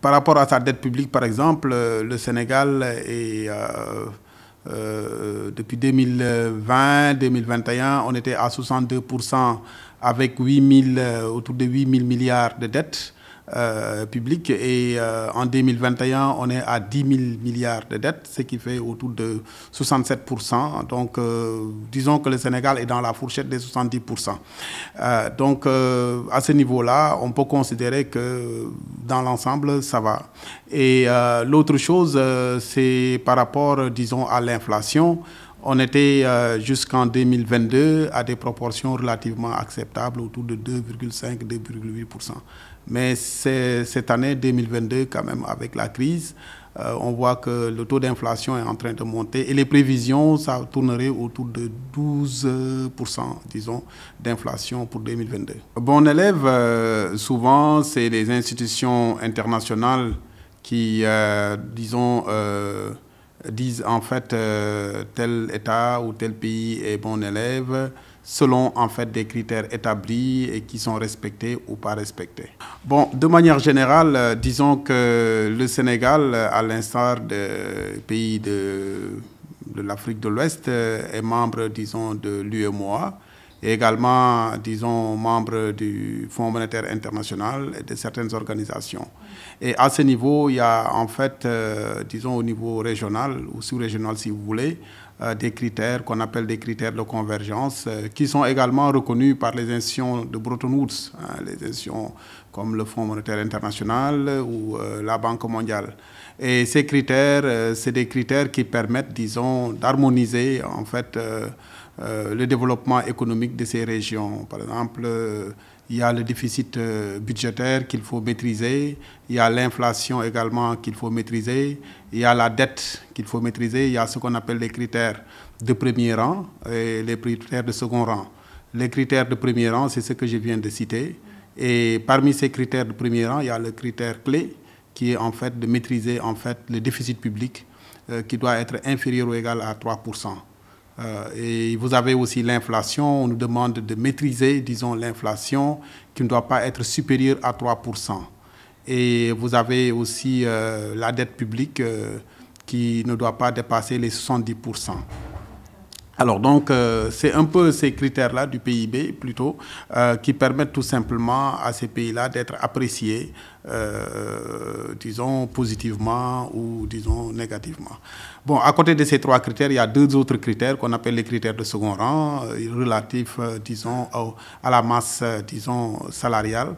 Par rapport à sa dette publique, par exemple, euh, le Sénégal est... Euh, euh, depuis 2020-2021, on était à 62% avec 8 autour de 8 000 milliards de dettes. Euh, et euh, en 2021, on est à 10 000 milliards de dettes, ce qui fait autour de 67 Donc, euh, disons que le Sénégal est dans la fourchette des 70 Donc, à ce niveau-là, on peut considérer que dans l'ensemble, ça va. Et l'autre chose, c'est par rapport, disons, à l'inflation. On était euh, jusqu'en 2022 à des proportions relativement acceptables, autour de 2,5-2,8%. Mais cette année 2022, quand même, avec la crise, euh, on voit que le taux d'inflation est en train de monter et les prévisions, ça tournerait autour de 12%, disons, d'inflation pour 2022. Bon élève, euh, souvent, c'est les institutions internationales qui, disons, disent en fait euh, tel État ou tel pays est bon élève selon en fait des critères établis et qui sont respectés ou pas respectés. Bon, de manière générale, euh, disons que le Sénégal, à l'instar des pays de, l'Afrique de l'Ouest, euh, est membre, disons, de l'UMOA et également, disons, membres du Fonds monétaire international et de certaines organisations. Et à ce niveau, il y a en fait, euh, disons, au niveau régional ou sous-régional, si vous voulez, euh, des critères qu'on appelle des critères de convergence, euh, qui sont également reconnus par les institutions de Bretton Woods, hein, les institutions comme le Fonds monétaire international ou la Banque mondiale. Et ces critères, c'est des critères qui permettent, disons, d'harmoniser en fait euh, le développement économique de ces régions. Par exemple, euh, il y a le déficit euh, budgétaire qu'il faut maîtriser, il y a l'inflation également qu'il faut maîtriser, il y a la dette qu'il faut maîtriser, il y a ce qu'on appelle les critères de premier rang et les critères de second rang. Les critères de premier rang, c'est ce que je viens de citer. Et parmi ces critères de premier rang, il y a le critère clé qui est en fait de maîtriser en fait le déficit public qui doit être inférieur ou égal à 3 euh, et vous avez aussi l'inflation. On nous demande de maîtriser, disons, l'inflation qui ne doit pas être supérieure à 3%. Et vous avez aussi euh, la dette publique euh, qui ne doit pas dépasser les 70%. Alors donc, euh, c'est un peu ces critères-là du PIB plutôt euh, qui permettent tout simplement à ces pays-là d'être appréciés, euh, disons, positivement ou disons négativement. Bon, à côté de ces trois critères, il y a deux autres critères qu'on appelle les critères de second rang, relatifs, disons, à la masse, disons, salariale.